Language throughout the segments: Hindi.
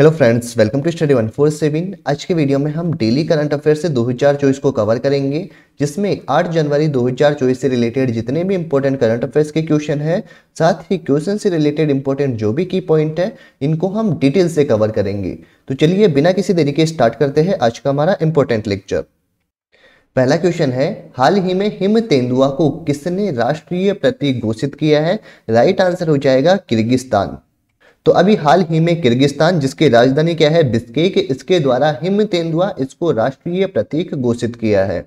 hello friends welcome to Study one four seven आज के वीडियो में हम डेली करंट अफेयर से 2024 को कवर करेंगे जिसमें 8 जनवरी 2024 से रिलेटेड जितने भी इंपॉर्टेंट करंट अफेयर्स के क्वेश्चन है साथ ही क्वेश्चन से रिलेटेड इंपॉर्टेंट जो भी की पॉइंट है इनको हम डिटेल से कवर करेंगे तो चलिए बिना किसी देरी के स्टार्ट करते हैं आज का हमारा इंपॉर्टेंट लेक्चर पहला क्वेश्चन है हाल ही में हिम तेंदुआ को किसने राष्ट्रीय प्रतीक घोषित किया है राइट आंसर हो जाएगा किर्गिस्तान तो अभी हाल ही में किर्गिस्तान जिसकी राजधानी क्या है बिस्केक इसके द्वारा हिम तेंदुआ इसको राष्ट्रीय प्रतीक घोषित किया है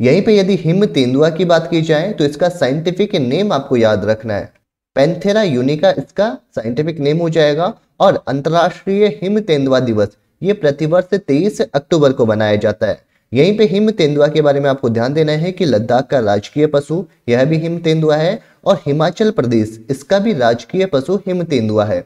यहीं पे यदि हिम तेंदुआ की बात की जाए तो इसका साइंटिफिक नेम आपको याद रखना है पेंथेरा यूनिका इसका साइंटिफिक नेम हो जाएगा और अंतर्राष्ट्रीय हिम तेंदुआ दिवस ये प्रतिवर्ष तेईस अक्टूबर को मनाया जाता है यहीं पे हिम तेंदुआ के बारे में आपको ध्यान देना है कि लद्दाख का राजकीय पशु यह भी हिम तेंदुआ है और हिमाचल प्रदेश इसका भी राजकीय पशु हिम तेंदुआ है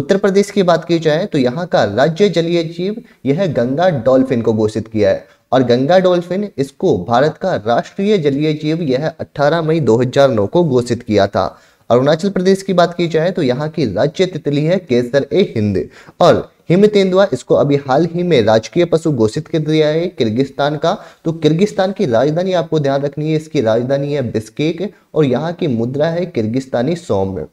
उत्तर प्रदेश की बात की जाए तो यहाँ का राज्य जलीय जीव यह गंगा डॉल्फिन को घोषित किया है और गंगा डॉल्फिन इसको भारत का राष्ट्रीय जलीय जीव यह 18 मई 2009 को घोषित किया था अरुणाचल प्रदेश की बात की जाए तो यहाँ की राज्य तितली है केसर ए हिंद और हिम तेंदुआ इसको अभी हाल ही में राजकीय पशु घोषित कर दिया है किर्गिस्तान का तो किर्गिस्तान की राजधानी आपको ध्यान रखनी है इसकी राजधानी है बिस्केक और यहाँ की मुद्रा है किर्गिस्तानी सौम्य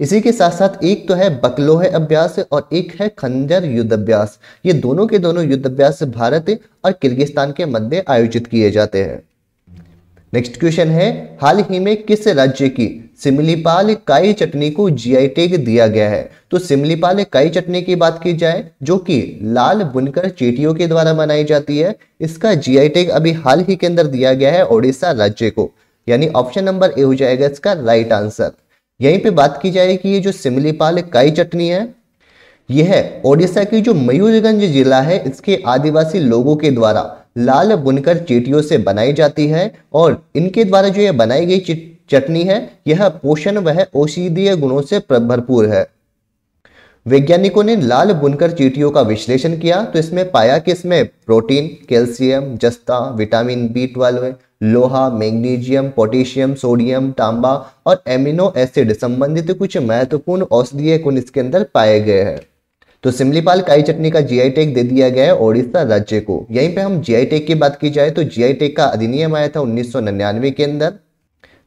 इसी के साथ साथ एक तो है बकलोह अभ्यास और एक है खंजर युद्ध अभ्यास ये दोनों के दोनों युद्ध अभ्यास भारत और किर्गिस्तान के मध्य आयोजित किए जाते हैं नेक्स्ट क्वेश्चन है हाल ही में किस राज्य की सिमलीपाल काई चटनी को जीआई टैग दिया गया है तो सिमलीपाल काई चटनी की बात की जाए जो कि लाल बुनकर चेटियों के द्वारा बनाई जाती है इसका जीआई टैग अभी हाल ही के अंदर दिया गया है ओडिशा राज्य को यानी ऑप्शन नंबर ए हो जाएगा इसका राइट आंसर यहीं पे बात की जाए कि ये जो सिमलीपाल काई चटनी है यह ओडिशा की जो मयूरगंज जिला है इसके आदिवासी लोगों के द्वारा लाल बुनकर चीटियों से बनाई जाती है और इनके द्वारा जो ये बनाई गई चटनी है यह पोषण वह औषधीय गुणों से भरपूर है वैज्ञानिकों ने लाल बुनकर चीटियों का विश्लेषण किया तो इसमें पाया कि इसमें प्रोटीन कैल्शियम जस्ता विटामिन बी ट्वेल्व लोहा मैग्नीशियम पोटेशियम सोडियम तांबा और एमिनो एसिड संबंधित कुछ महत्वपूर्ण औषधीय गुण इसके अंदर पाए गए हैं तो सिमलीपाल काई चटनी का जीआई टैग दे दिया गया है ओडिशा राज्य को यहीं पे हम जीआई टैग की बात की जाए तो जीआई टैग का अधिनियम आया था 1999 के अंदर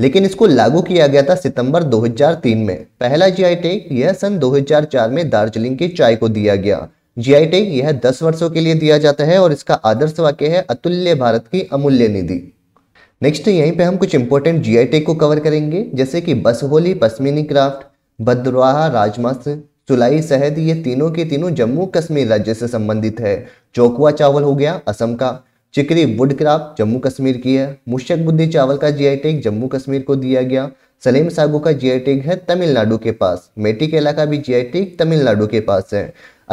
लेकिन इसको लागू किया गया था सितंबर 2003 में पहला जीआई टैग यह सन 2004 में दार्जिलिंग के चाय को दिया गया जीआई टैग यह 10 वर्षों के लिए दिया जाता है और इसका आदर्श वाक्य है अतुल्य भारत की अमूल्य निधि नेक्स्ट यहीं पर हम कुछ इंपोर्टेंट जीआई टैग को कवर करेंगे जैसे कि बस होली पश्मीनी क्राफ्ट भद्रवाहा राजमास चुलाई शहद ये तीनों के तीनों जम्मू कश्मीर राज्य से संबंधित है चौकुआ चावल हो गया असम का चिकरी वुड क्राफ्ट जम्मू कश्मीर की है मुशक बुद्धि चावल का जी टैग जम्मू कश्मीर को दिया गया सलीम सागू का जी टैग है तमिलनाडु के पास मेटी केला का भी जी टैग तमिलनाडु के पास है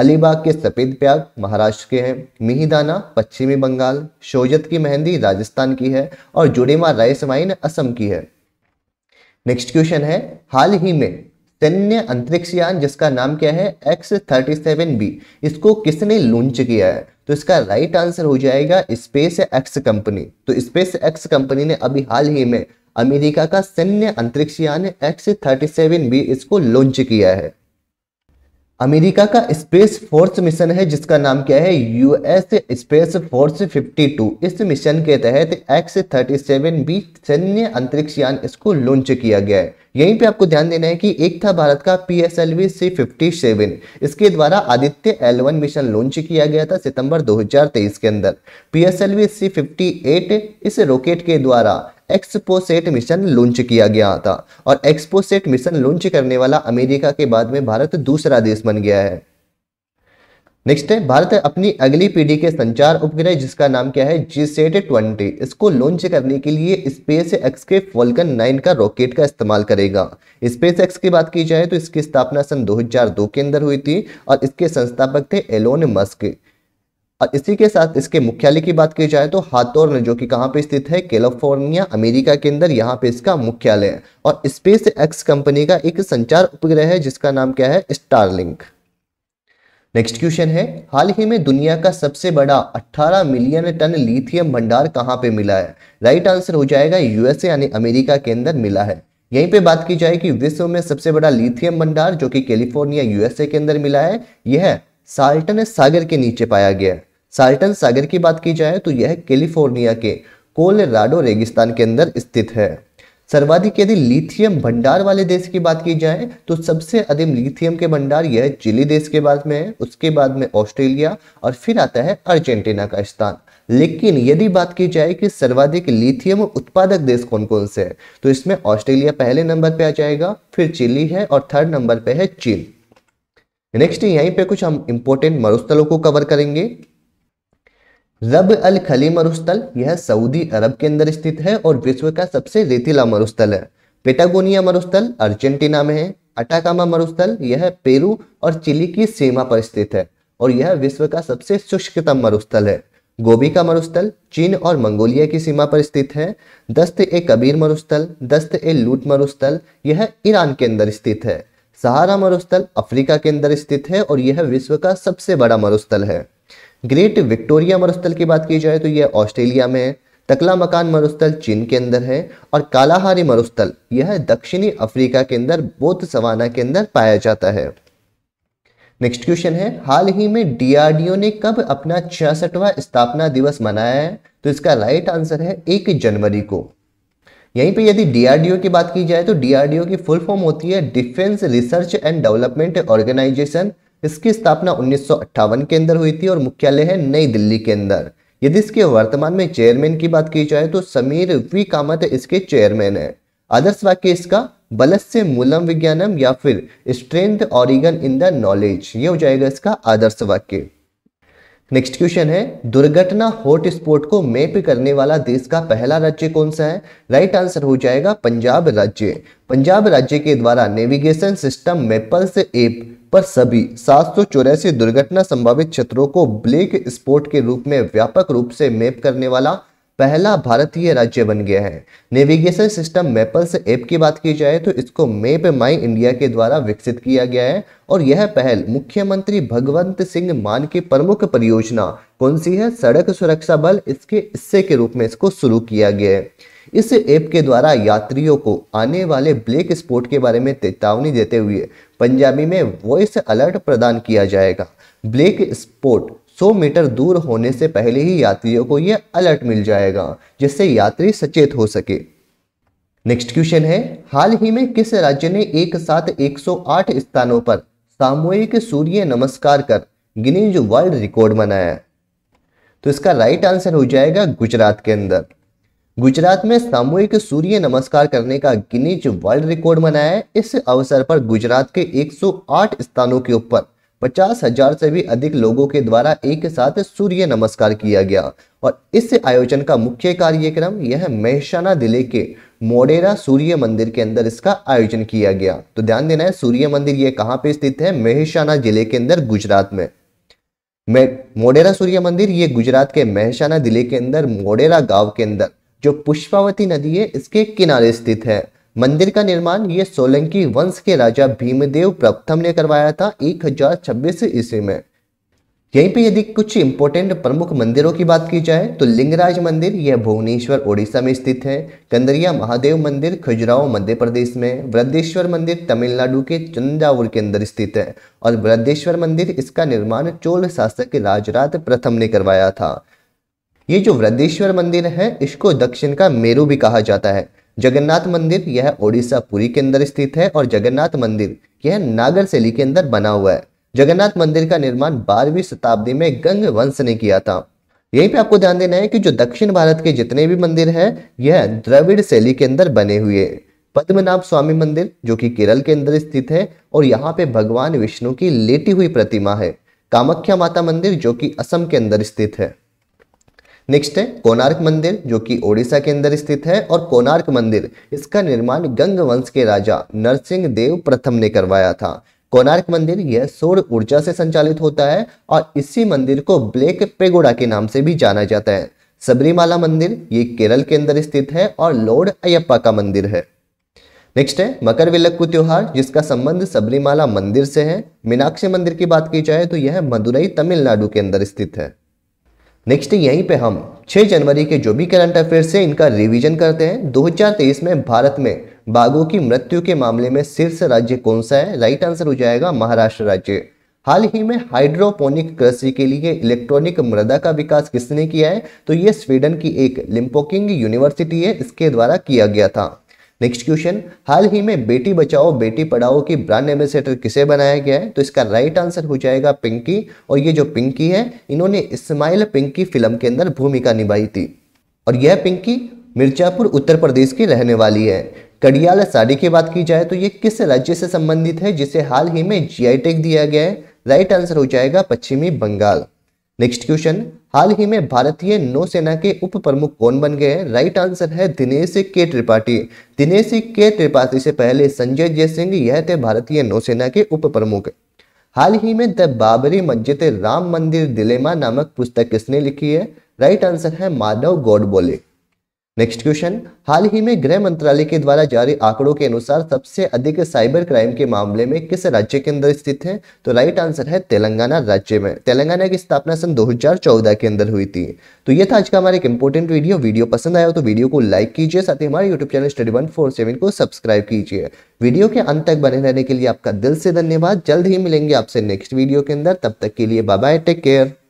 अलीबाग के सफ़ेद प्याग महाराष्ट्र के हैं मिहिदाना पश्चिमी बंगाल शोजत की मेहंदी राजस्थान की है और जुड़ेमा राइस माइन असम की है नेक्स्ट क्वेश्चन है हाल ही में सैन्य अंतरिक्ष यान जिसका नाम क्या है एक्स थर्टी सेवन बी इसको किसने लॉन्च किया है तो इसका राइट आंसर हो जाएगा स्पेस एक्स कंपनी तो स्पेस एक्स कंपनी ने अभी हाल ही में अमेरिका का सैन्य अंतरिक्ष यान एक्स थर्टी सेवन बी इसको लॉन्च किया है अमेरिका का स्पेस फोर्स मिशन है जिसका नाम क्या है यूएस स्पेस फोर्स 52 इस मिशन के तहत एक्स थर्टी सेवन बी सैन्य अंतरिक्ष यान इसको लॉन्च किया गया है यहीं पे आपको ध्यान देना है कि एक था भारत का P S L V C fifty seven इसके द्वारा Aditya L one mission launch किया गया था सितंबर 2023 के अंदर P S L V C fifty eight इस रॉकेट के द्वारा एक्सपोसेट मिशन लॉन्च किया गया था और एक्सपोसेट मिशन लॉन्च करने वाला अमेरिका के बाद में भारत दूसरा देश बन गया है नेक्स्ट है भारत अपनी अगली पीढ़ी के संचार उपग्रह जिसका नाम क्या है जी सेट ट्वेंटी इसको लॉन्च करने के लिए स्पेस एक्स के फॉल्कन नाइन का रॉकेट का इस्तेमाल करेगा स्पेस एक्स की बात की जाए तो इसकी स्थापना सन 2002 के अंदर हुई थी और इसके संस्थापक थे एलोन मस्क और इसी के साथ इसके मुख्यालय की बात की जाए तो हाथोर्न जो कि कहाँ पे स्थित है कैलिफोर्निया अमेरिका के अंदर यहाँ पे इसका मुख्यालय है और स्पेस एक्स कंपनी का एक संचार उपग्रह है जिसका नाम क्या है स्टारलिंक नेक्स्ट क्वेश्चन है हाल ही में दुनिया का सबसे बड़ा 18 मिलियन टन लिथियम भंडार कहाँ पे मिला है राइट आंसर हो जाएगा यूएसए यानी अमेरिका के अंदर मिला है यहीं पे बात की जाए कि विश्व में सबसे बड़ा लिथियम भंडार जो कि कैलिफोर्निया यूएसए के अंदर मिला है यह साल्टन सागर के नीचे पाया गया है साल्टन सागर की बात की जाए तो यह कैलिफोर्निया के कोलराडो रेगिस्तान के अंदर स्थित है सर्वाधिक यदि लिथियम भंडार वाले देश की बात की जाए तो सबसे अधिक लिथियम के भंडार यह चिली देश के बाद में है उसके बाद में ऑस्ट्रेलिया और फिर आता है अर्जेंटीना का स्थान लेकिन यदि बात की जाए कि सर्वाधिक लिथियम उत्पादक देश कौन कौन से हैं तो इसमें ऑस्ट्रेलिया पहले नंबर पर आ जाएगा फिर चिली है और थर्ड नंबर पे है चीन नेक्स्ट यहीं पे कुछ हम इंपोर्टेंट मरुस्थलों को कवर करेंगे रब अल खली मरुस्थल यह सऊदी अरब के अंदर स्थित है और विश्व का सबसे रेतीला मरुस्थल है पेटागोनिया मरुस्थल अर्जेंटीना में है अटाकामा मरुस्थल यह पेरू और चिली की सीमा पर स्थित है और यह विश्व का सबसे शुष्कतम मरुस्थल है गोभी का मरुस्थल चीन और मंगोलिया की सीमा पर स्थित है दस्त ए कबीर मरुस्थल दस्त ए लूट मरुस्थल यह ईरान के अंदर स्थित है सहारा मरुस्थल अफ्रीका के अंदर स्थित है और यह विश्व का सबसे बड़ा मरुस्थल है ग्रेट विक्टोरिया मरुस्थल की बात की जाए तो यह ऑस्ट्रेलिया में है तकला मकान मरुस्थल चीन के अंदर है और कालाहारी मरुस्थल यह दक्षिणी अफ्रीका के अंदर बोध सवाना के अंदर पाया जाता है नेक्स्ट क्वेश्चन है हाल ही में डीआरडीओ ने कब अपना छियासठवा स्थापना दिवस मनाया है तो इसका राइट आंसर है एक जनवरी को यहीं पे यदि डीआरडीओ की बात की जाए तो डीआरडीओ की फुल फॉर्म होती है defence research and development organisation इसकी स्थापना उन्नीस के अंदर हुई थी और मुख्यालय है नई दिल्ली के अंदर यदि इसके वर्तमान में चेयरमैन की बात की जाए तो समीर वी कामत इसके चेयरमैन है आदर्श वाक्य इसका बलस्य मूलम विज्ञानम या फिर strength origin in the knowledge ये हो जाएगा इसका आदर्श वाक्य नेक्स्ट क्वेश्चन है दुर्घटना हॉटस्पॉट को मैप करने वाला देश का पहला राज्य कौन सा है राइट right आंसर हो जाएगा पंजाब राज्य पंजाब राज्य के द्वारा नेविगेशन सिस्टम मेपल्स एप पर सभी सात दुर्घटना संभावित क्षेत्रों को ब्लैक स्पॉट के रूप में व्यापक रूप से मैप करने वाला पहला भारतीय राज्य बन गया है नेविगेशन सिस्टम मैपल्स ऐप की बात की जाए तो इसको मैप माई इंडिया के द्वारा विकसित किया गया है और यह पहल मुख्यमंत्री भगवंत सिंह मान की प्रमुख परियोजना कौन सी है सड़क सुरक्षा बल इसके हिस्से के रूप में इसको शुरू किया गया है इस ऐप के द्वारा यात्रियों को आने वाले ब्लैक स्पॉट के बारे में चेतावनी देते हुए पंजाबी में वॉइस अलर्ट प्रदान किया जाएगा ब्लैक स्पॉट 100 मीटर दूर होने से पहले ही यात्रियों को यह अलर्ट मिल जाएगा जिससे यात्री सचेत हो सके नेक्स्ट क्वेश्चन है हाल ही में किस राज्य ने एक साथ 108 स्थानों पर सामूहिक सूर्य नमस्कार कर गिनीज वर्ल्ड रिकॉर्ड बनाया तो इसका राइट आंसर हो जाएगा गुजरात के अंदर गुजरात में सामूहिक सूर्य नमस्कार करने का गिनीज वर्ल्ड रिकॉर्ड बनाया इस अवसर पर गुजरात के 108 स्थानों के ऊपर पचास हजार से भी अधिक लोगों के द्वारा एक साथ सूर्य नमस्कार किया गया और इस आयोजन का मुख्य कार्यक्रम यह महसाना जिले के मोडेरा सूर्य मंदिर के अंदर इसका आयोजन किया गया तो ध्यान देना है सूर्य मंदिर ये कहाँ पे स्थित है महसाना जिले के अंदर गुजरात में मोडेरा सूर्य मंदिर ये गुजरात के महसाना जिले के अंदर मोडेरा गांव के अंदर जो पुष्पावती नदी है इसके किनारे स्थित है मंदिर का निर्माण ये सोलंकी वंश के राजा भीमदेव प्रथम ने करवाया था एक छब्बीस ईस्वी में यहीं पे यदि कुछ इंपोर्टेंट प्रमुख मंदिरों की बात की जाए तो लिंगराज मंदिर यह भुवनेश्वर उड़ीसा में स्थित है कंदरिया महादेव मंदिर खजुराहो मध्य प्रदेश में वृद्धेश्वर मंदिर तमिलनाडु के चंदावुर के अंदर स्थित है और वृद्धेश्वर मंदिर इसका निर्माण चोल शासक राजरात प्रथम ने करवाया था ये जो वृद्धेश्वर मंदिर है इसको दक्षिण का मेरू भी कहा जाता है जगन्नाथ मंदिर यह ओडिशा पुरी के अंदर स्थित है और जगन्नाथ मंदिर यह नागर शैली के अंदर बना हुआ है जगन्नाथ मंदिर का निर्माण बारहवीं शताब्दी में गंग वंश ने किया था यहीं पे आपको ध्यान देना है कि जो दक्षिण भारत के जितने भी मंदिर हैं यह द्रविड़ शैली के अंदर बने हुए पद्मनाभ स्वामी मंदिर जो कि केरल के अंदर स्थित है और यहाँ पे भगवान विष्णु की लेटी हुई प्रतिमा है कामाख्या माता मंदिर जो कि असम के अंदर स्थित है नेक्स्ट है कोणार्क मंदिर जो कि ओडिशा के अंदर स्थित है और कोणार्क मंदिर इसका निर्माण गंग वंश के राजा नरसिंह देव प्रथम ने करवाया था कोणार्क मंदिर यह सौर ऊर्जा से संचालित होता है और इसी मंदिर को ब्लैक पेगोडा के नाम से भी जाना जाता है सबरीमाला मंदिर ये केरल के अंदर स्थित है और लॉर्ड अयप्पा का मंदिर है नेक्स्ट है मकर विलक्कू त्योहार जिसका संबंध सबरीमाला मंदिर से है मीनाक्षी मंदिर की बात की जाए तो यह मदुरई तमिलनाडु के अंदर स्थित है नेक्स्ट यहीं पे हम 6 जनवरी के जो भी करंट अफेयर से इनका रिवीजन करते हैं 2023 में भारत में बाघों की मृत्यु के मामले में शीर्ष राज्य कौन सा है राइट आंसर हो जाएगा महाराष्ट्र राज्य हाल ही में हाइड्रोपोनिक कृषि के लिए इलेक्ट्रॉनिक मृदा का विकास किसने किया है तो ये स्वीडन की एक लिम्पोकिंग यूनिवर्सिटी है इसके द्वारा किया गया था नेक्स्ट क्वेश्चन हाल ही में बेटी बचाओ बेटी पढ़ाओ की ब्रांड एम्बेसडर तो किसे बनाया गया है तो इसका राइट आंसर हो जाएगा पिंकी और ये जो पिंकी है इन्होंने इस्माइल पिंकी फिल्म के अंदर भूमिका निभाई थी और यह पिंकी मिर्जापुर उत्तर प्रदेश की रहने वाली है कड़ियाल साड़ी की बात की जाए तो ये किस राज्य से संबंधित है जिसे हाल ही में जी दिया गया है राइट आंसर हो जाएगा पश्चिमी बंगाल नेक्स्ट क्वेश्चन हाल ही में भारतीय नौसेना के उप प्रमुख कौन बन गए हैं राइट आंसर है दिनेश के त्रिपाठी दिनेश के त्रिपाठी से पहले संजय जय सिंह यह थे भारतीय नौसेना के उप प्रमुख हाल ही में द बाबरी मस्जिद राम मंदिर दिलेमा नामक पुस्तक किसने लिखी है राइट आंसर है माधव गोडबोले नेक्स्ट क्वेश्चन हाल ही में गृह मंत्रालय के द्वारा जारी आंकड़ों के अनुसार सबसे अधिक साइबर क्राइम के मामले में किस राज्य के अंदर स्थित है तो राइट आंसर है तेलंगाना राज्य में तेलंगाना की स्थापना सन 2014 के अंदर हुई थी तो ये था आज का हमारा एक इंपोर्टेंट वीडियो वीडियो पसंद आया तो वीडियो को लाइक कीजिए साथ ही हमारे यूट्यूब चैनल स्टडी वन को सब्सक्राइब कीजिए वीडियो के अंत तक बने रहने के लिए आपका दिल से धन्यवाद जल्द ही मिलेंगे आपसे नेक्स्ट वीडियो के अंदर तब तक के लिए बाय टेक केयर